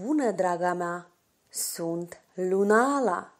Bună, draga mea! Sunt Lunala!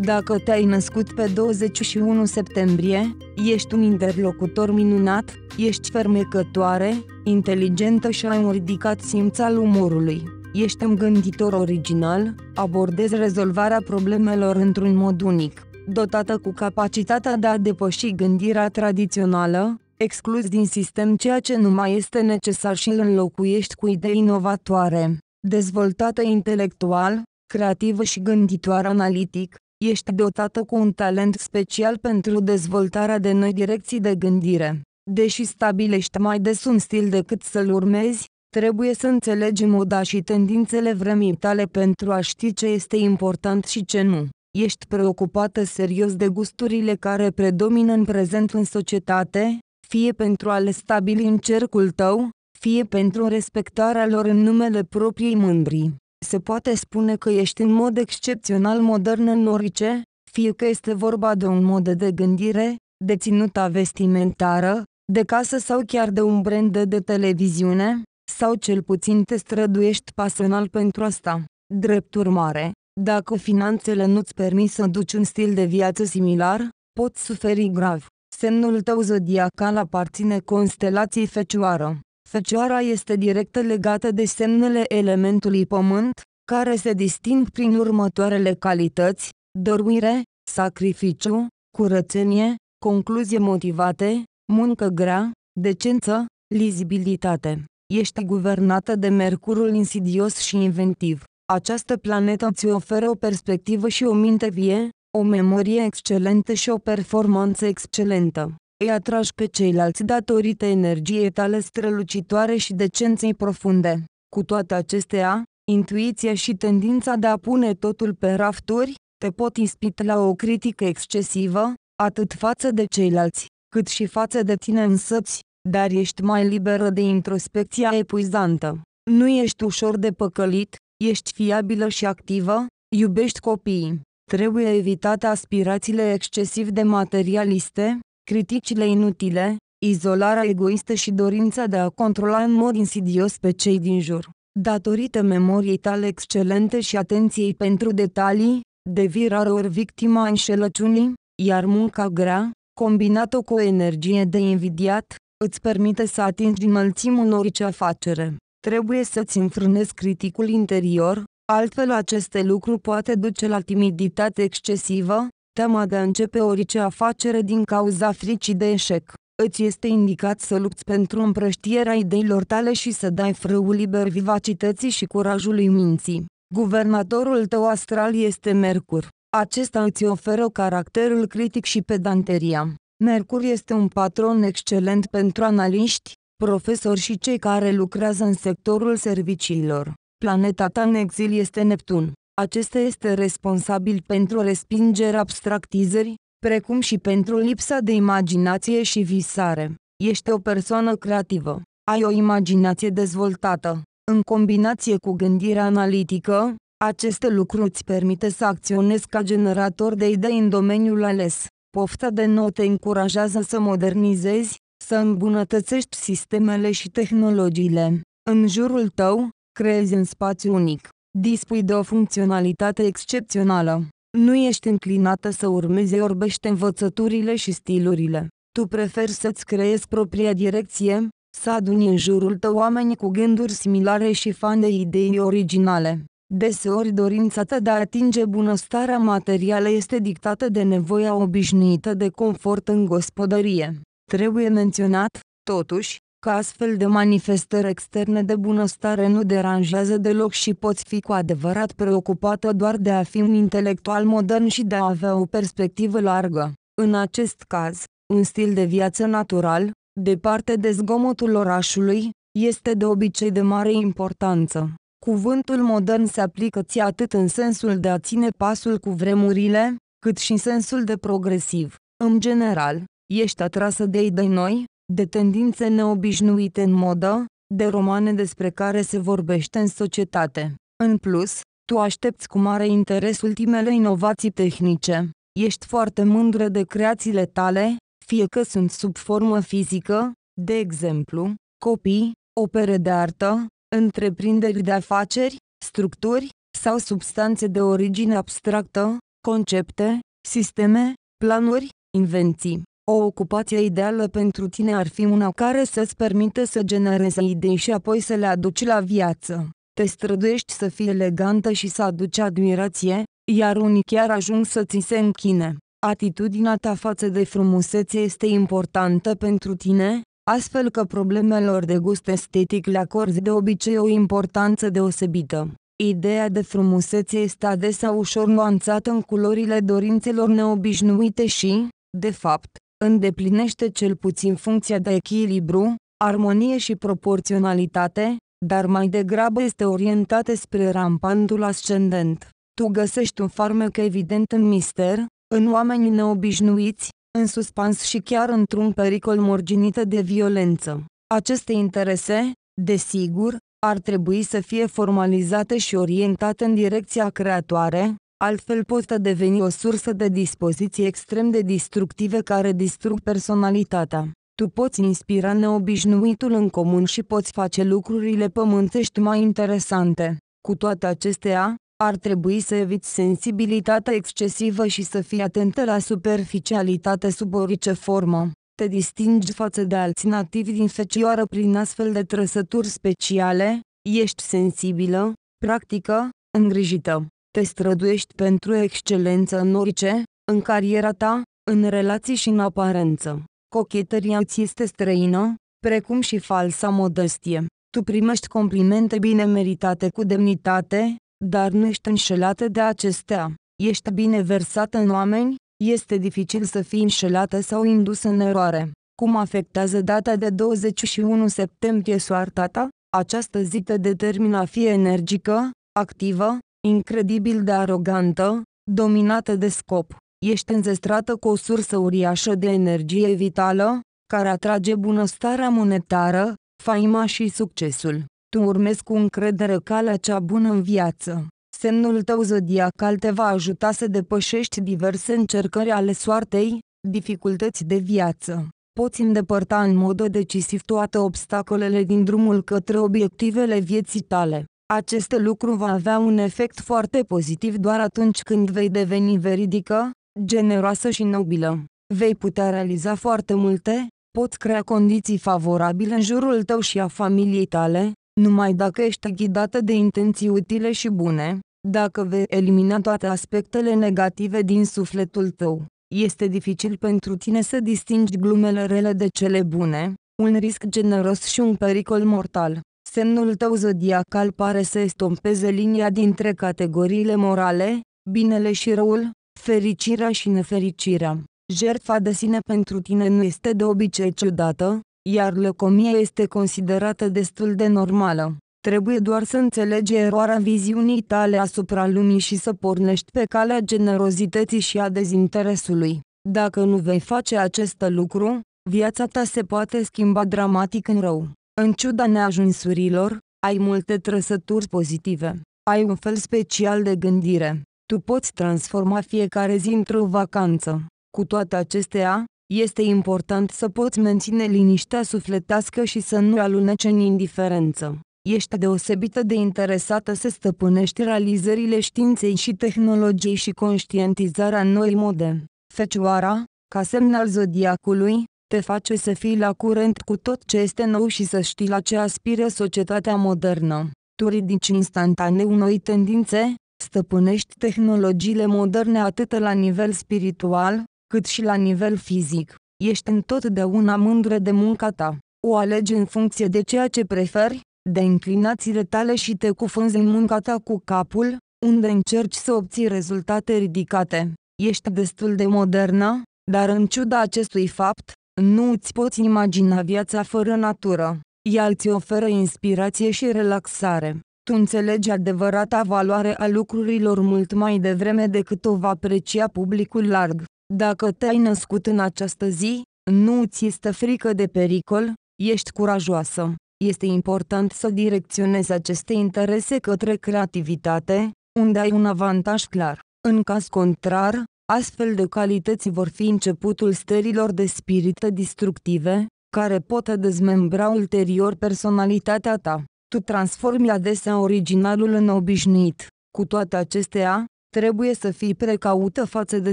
Dacă te-ai născut pe 21 septembrie, ești un interlocutor minunat, ești fermecătoare, inteligentă și ai un ridicat simț al umorului. Ești un gânditor original, abordezi rezolvarea problemelor într-un mod unic, dotată cu capacitatea de a depăși gândirea tradițională, excluzi din sistem ceea ce nu mai este necesar și îl înlocuiești cu idei inovatoare, dezvoltată intelectual, creativă și gânditoare analitic, ești dotată cu un talent special pentru dezvoltarea de noi direcții de gândire. Deși stabilești mai des un stil decât să-l urmezi, trebuie să înțelegi moda și tendințele vremii tale pentru a ști ce este important și ce nu. Ești preocupată serios de gusturile care predomină în prezent în societate, fie pentru a le stabili în cercul tău, fie pentru respectarea lor în numele propriei mândrii. Se poate spune că ești în mod excepțional modern în orice, fie că este vorba de un mod de gândire, de ținuta vestimentară, de casă sau chiar de un brand de televiziune, sau cel puțin te străduiești pasional pentru asta. Drept urmare, dacă finanțele nu-ți permit să duci un stil de viață similar, poți suferi grav. Semnul tău zodiacal aparține constelației Fecioară. Fecioara este direct legată de semnele elementului pământ, care se disting prin următoarele calități, dăruire, sacrificiu, curățenie, concluzie motivate, muncă grea, decență, lizibilitate. Ești guvernată de Mercurul insidios și inventiv. Această planetă îți oferă o perspectivă și o minte vie, o memorie excelentă și o performanță excelentă. Îi atragi pe ceilalți datorită energiei tale strălucitoare și decenței profunde. Cu toate acestea, intuiția și tendința de a pune totul pe rafturi, te pot ispita la o critică excesivă, atât față de ceilalți, cât și față de tine însăți, dar ești mai liberă de introspecția epuizantă. Nu ești ușor de păcălit, ești fiabilă și activă, iubești copiii. Trebuie evitate aspirațiile excesiv de materialiste, criticile inutile, izolarea egoistă și dorința de a controla în mod insidios pe cei din jur. Datorită memoriei tale excelente și atenției pentru detalii, devii ori victima înșelăciunii, iar munca grea, combinată cu o energie de invidiat, îți permite să atingi înălțimul orice afacere. Trebuie să-ți înfrânezi criticul interior, Altfel aceste lucruri poate duce la timiditate excesivă, teama de a începe orice afacere din cauza fricii de eșec. Îți este indicat să lupți pentru împrăștierea ideilor tale și să dai frâul liber vivacității și curajului minții. Guvernatorul tău astral este Mercur. Acesta îți oferă caracterul critic și pedanteria. Mercur este un patron excelent pentru analiști, profesori și cei care lucrează în sectorul serviciilor. Planeta ta în exil este Neptun. Acesta este responsabil pentru respingeri abstractizări, precum și pentru lipsa de imaginație și visare. Ești o persoană creativă. Ai o imaginație dezvoltată. În combinație cu gândirea analitică, aceste lucruri îți permite să acționezi ca generator de idei în domeniul ales. Pofta de nou te încurajează să modernizezi, să îmbunătățești sistemele și tehnologiile. În jurul tău, creezi în spațiu unic. Dispui de o funcționalitate excepțională. Nu ești înclinată să urmezi orbește învățăturile și stilurile. Tu preferi să-ți creezi propria direcție, să aduni în jurul tău oameni cu gânduri similare și fan de idei originale. Deseori dorința ta de a atinge bunăstarea materială este dictată de nevoia obișnuită de confort în gospodărie. Trebuie menționat, totuși, că astfel de manifestări externe de bunăstare nu deranjează deloc și poți fi cu adevărat preocupată doar de a fi un intelectual modern și de a avea o perspectivă largă. În acest caz, un stil de viață natural, departe de zgomotul orașului, este de obicei de mare importanță. Cuvântul modern se aplică ție atât în sensul de a ține pasul cu vremurile, cât și în sensul de progresiv. În general, ești atrasă de idei noi, de tendințe neobișnuite în modă, de romane despre care se vorbește în societate. În plus, tu aștepți cu mare interes ultimele inovații tehnice. Ești foarte mândră de creațiile tale, fie că sunt sub formă fizică, de exemplu, copii, opere de artă, întreprinderi de afaceri, structuri sau substanțe de origine abstractă, concepte, sisteme, planuri, invenții. O ocupație ideală pentru tine ar fi una care să-ți permită să generezi idei și apoi să le aduci la viață. Te străduiești să fii elegantă și să aduci admirație, iar unii chiar ajung să ți se închine. Atitudinea ta față de frumusețe este importantă pentru tine, astfel că problemelor de gust estetic le acorzi de obicei o importanță deosebită. Ideea de frumusețe este adesea ușor nuanțată în culorile dorințelor neobișnuite și, de fapt, îndeplinește cel puțin funcția de echilibru, armonie și proporționalitate, dar mai degrabă este orientată spre rampantul ascendent. Tu găsești un farmec evident în mister, în oameni neobișnuiți, în suspans și chiar într-un pericol morginită de violență. Aceste interese, desigur, ar trebui să fie formalizate și orientate în direcția creatoare, Altfel poți deveni o sursă de dispoziții extrem de destructive care distrug personalitatea. Tu poți inspira neobișnuitul în comun și poți face lucrurile pământești mai interesante. Cu toate acestea, ar trebui să eviți sensibilitatea excesivă și să fii atentă la superficialitate sub orice formă. Te distingi față de alții nativi din fecioară prin astfel de trăsături speciale, ești sensibilă, practică, îngrijită te străduiești pentru excelență în orice, în cariera ta, în relații și în aparență. Cochetăria ți este străină, precum și falsa modestie. Tu primești complimente bine meritate cu demnitate, dar nu ești înșelată de acestea. Ești bine versată în oameni, este dificil să fii înșelată sau indus în eroare. Cum afectează data de 21 septembrie soarta ta? Această zi te determină a fi energică, activă, incredibil de arogantă, dominată de scop. Ești înzestrată cu o sursă uriașă de energie vitală, care atrage bunăstarea monetară, faima și succesul. Tu urmezi cu încredere calea cea bună în viață. Semnul tău zodiacal te va ajuta să depășești diverse încercări ale soartei, dificultăți de viață. Poți îndepărta în mod decisiv toate obstacolele din drumul către obiectivele vieții tale. Acest lucru va avea un efect foarte pozitiv doar atunci când vei deveni veridică, generoasă și nobilă. Vei putea realiza foarte multe, poți crea condiții favorabile în jurul tău și a familiei tale, numai dacă ești ghidată de intenții utile și bune, dacă vei elimina toate aspectele negative din sufletul tău. Este dificil pentru tine să distingi glumele rele de cele bune, un risc generos și un pericol mortal semnul tău zodiacal pare să estompeze linia dintre categoriile morale, binele și răul, fericirea și nefericirea. Jertfa de sine pentru tine nu este de obicei ciudată, iar lăcomia este considerată destul de normală. Trebuie doar să înțelegi eroarea viziunii tale asupra lumii și să pornești pe calea generozității și a dezinteresului. Dacă nu vei face acest lucru, viața ta se poate schimba dramatic în rău. În ciuda neajunsurilor, ai multe trăsături pozitive. Ai un fel special de gândire. Tu poți transforma fiecare zi într-o vacanță. Cu toate acestea, este important să poți menține liniștea sufletească și să nu alunece în indiferență. Ești deosebită de interesată să stăpânești realizările științei și tehnologiei și conștientizarea noi mode. Fecioara, ca semn al zodiacului, te face să fii la curent cu tot ce este nou și să știi la ce aspiră societatea modernă. Tu ridici instantaneu noi tendințe, stăpânești tehnologiile moderne atât la nivel spiritual, cât și la nivel fizic. Ești întotdeauna mândră de munca ta. O alegi în funcție de ceea ce preferi, de inclinațiile tale și te cufunzi în munca ta cu capul, unde încerci să obții rezultate ridicate. Ești destul de modernă, dar în ciuda acestui fapt, nu îți poți imagina viața fără natură. Ea îți oferă inspirație și relaxare. Tu înțelegi adevărata valoare a lucrurilor mult mai devreme decât o va aprecia publicul larg. Dacă te-ai născut în această zi, nu ți este frică de pericol, ești curajoasă. Este important să direcționezi aceste interese către creativitate, unde ai un avantaj clar. În caz contrar, Astfel de calități vor fi începutul stărilor de spirită destructive, care pot dezmembra ulterior personalitatea ta. Tu transformi adesea originalul în obișnuit. Cu toate acestea, trebuie să fii precaută față de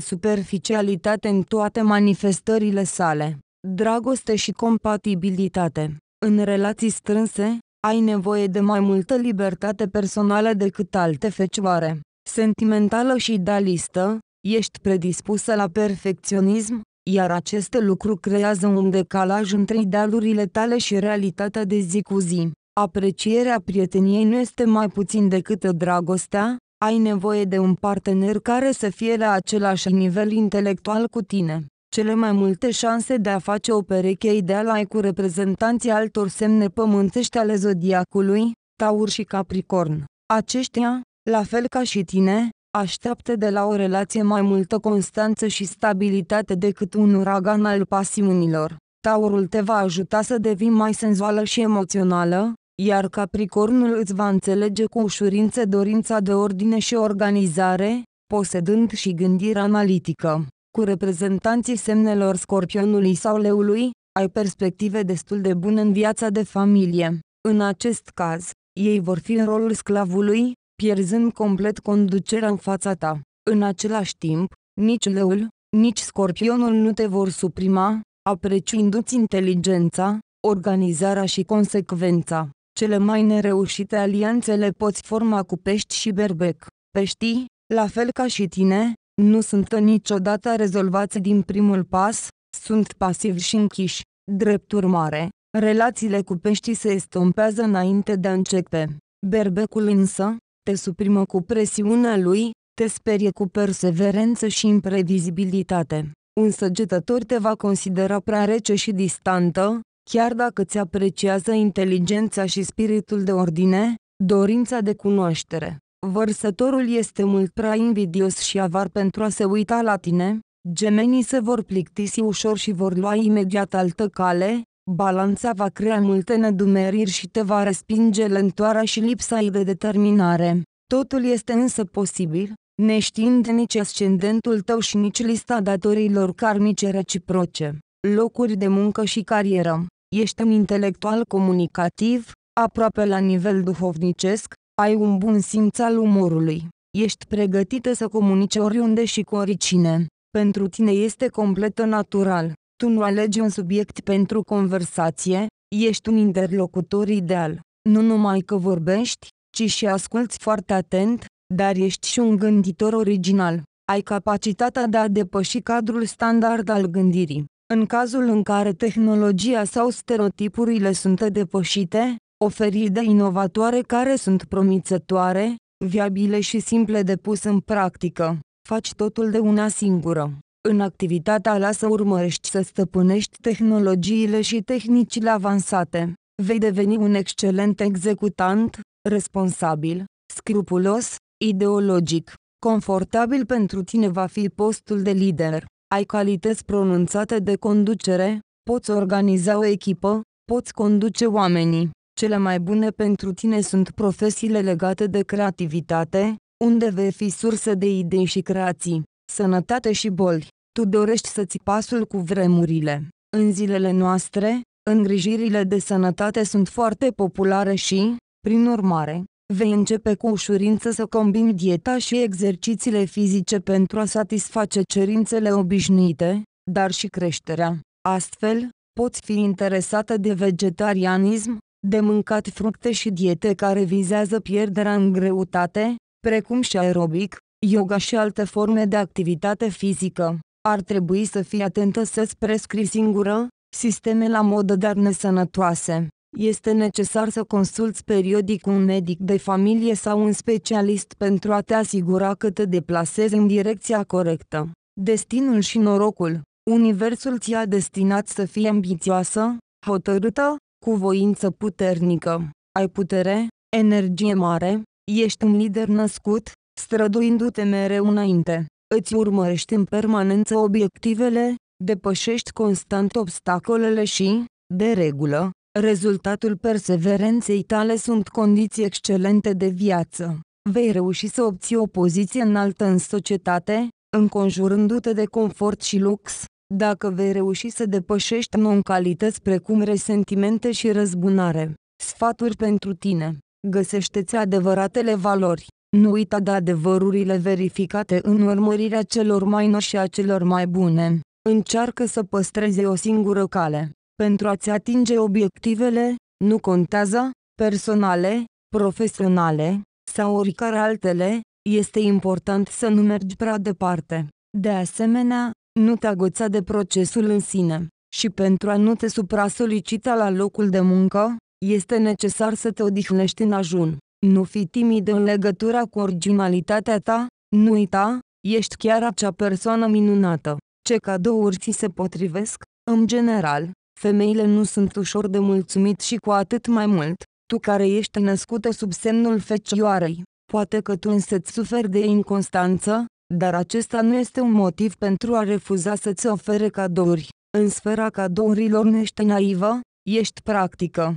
superficialitate în toate manifestările sale. Dragoste și compatibilitate. În relații strânse, ai nevoie de mai multă libertate personală decât alte fecioare. Sentimentală și idealistă, ești predispusă la perfecționism, iar acest lucru creează un decalaj între idealurile tale și realitatea de zi cu zi. Aprecierea prieteniei nu este mai puțin decât dragostea, ai nevoie de un partener care să fie la același nivel intelectual cu tine. Cele mai multe șanse de a face o pereche ideală ai cu reprezentanții altor semne pământești ale zodiacului, Taur și Capricorn. Aceștia, la fel ca și tine, așteaptă de la o relație mai multă constanță și stabilitate decât un uragan al pasiunilor. Taurul te va ajuta să devii mai senzuală și emoțională, iar Capricornul îți va înțelege cu ușurință dorința de ordine și organizare, posedând și gândire analitică. Cu reprezentanții semnelor scorpionului sau leului, ai perspective destul de bune în viața de familie. În acest caz, ei vor fi în rolul sclavului, pierzând complet conducerea în fața ta. În același timp, nici leul, nici scorpionul nu te vor suprima, apreciindu-ți inteligența, organizarea și consecvența. Cele mai nereușite alianțe le poți forma cu pești și berbec. Peștii, la fel ca și tine, nu sunt niciodată rezolvați din primul pas, sunt pasivi și închiși. Drept urmare, relațiile cu peștii se estompează înainte de a începe. Berbecul însă, te suprimă cu presiunea lui, te sperie cu perseverență și imprevizibilitate. Un săgetător te va considera prea rece și distantă, chiar dacă ți apreciază inteligența și spiritul de ordine, dorința de cunoaștere. Vărsătorul este mult prea invidios și avar pentru a se uita la tine, gemenii se vor plictisi ușor și vor lua imediat altă cale, Balanța va crea multe nedumeriri și te va respinge lentoarea și lipsa ei de determinare. Totul este însă posibil, neștiind nici ascendentul tău și nici lista datorilor karmice reciproce, locuri de muncă și carieră. Ești un intelectual comunicativ, aproape la nivel duhovnicesc, ai un bun simț al umorului. Ești pregătită să comunici oriunde și cu oricine. Pentru tine este completă natural tu nu alegi un subiect pentru conversație, ești un interlocutor ideal. Nu numai că vorbești, ci și asculți foarte atent, dar ești și un gânditor original. Ai capacitatea de a depăși cadrul standard al gândirii. În cazul în care tehnologia sau stereotipurile sunt depășite, oferi idei inovatoare care sunt promițătoare, viabile și simple de pus în practică. Faci totul de una singură. În activitatea la să urmărești să stăpânești tehnologiile și tehnicile avansate, vei deveni un excelent executant, responsabil, scrupulos, ideologic, confortabil pentru tine va fi postul de lider, ai calități pronunțate de conducere, poți organiza o echipă, poți conduce oamenii. Cele mai bune pentru tine sunt profesiile legate de creativitate, unde vei fi sursă de idei și creații sănătate și boli. Tu dorești să ți pasul cu vremurile. În zilele noastre, îngrijirile de sănătate sunt foarte populare și, prin urmare, vei începe cu ușurință să combini dieta și exercițiile fizice pentru a satisface cerințele obișnuite, dar și creșterea. Astfel, poți fi interesată de vegetarianism, de mâncat fructe și diete care vizează pierderea în greutate, precum și aerobic, yoga și alte forme de activitate fizică. Ar trebui să fii atentă să-ți prescrii singură sisteme la modă dar nesănătoase. Este necesar să consulți periodic un medic de familie sau un specialist pentru a te asigura că te deplasezi în direcția corectă. Destinul și norocul Universul ți-a destinat să fii ambițioasă, hotărâtă, cu voință puternică. Ai putere, energie mare, ești un lider născut, străduindu-te mereu înainte. Îți urmărești în permanență obiectivele, depășești constant obstacolele și, de regulă, rezultatul perseverenței tale sunt condiții excelente de viață. Vei reuși să obții o poziție înaltă în societate, înconjurându-te de confort și lux, dacă vei reuși să depășești non-calități precum resentimente și răzbunare. Sfaturi pentru tine. Găsește-ți adevăratele valori. Nu uita de adevărurile verificate în urmărirea celor mai noi și a celor mai bune. Încearcă să păstreze o singură cale. Pentru a-ți atinge obiectivele, nu contează, personale, profesionale, sau oricare altele, este important să nu mergi prea departe. De asemenea, nu te agăța de procesul în sine. Și pentru a nu te supra-solicita la locul de muncă, este necesar să te odihnești în ajun. Nu fi timid în legătura cu originalitatea ta, nu uita, ești chiar acea persoană minunată. Ce cadouri ți se potrivesc? În general, femeile nu sunt ușor de mulțumit și cu atât mai mult, tu care ești născută sub semnul fecioarei. Poate că tu însă ți suferi de inconstanță, dar acesta nu este un motiv pentru a refuza să-ți ofere cadouri. În sfera cadourilor nu ești naivă, ești practică.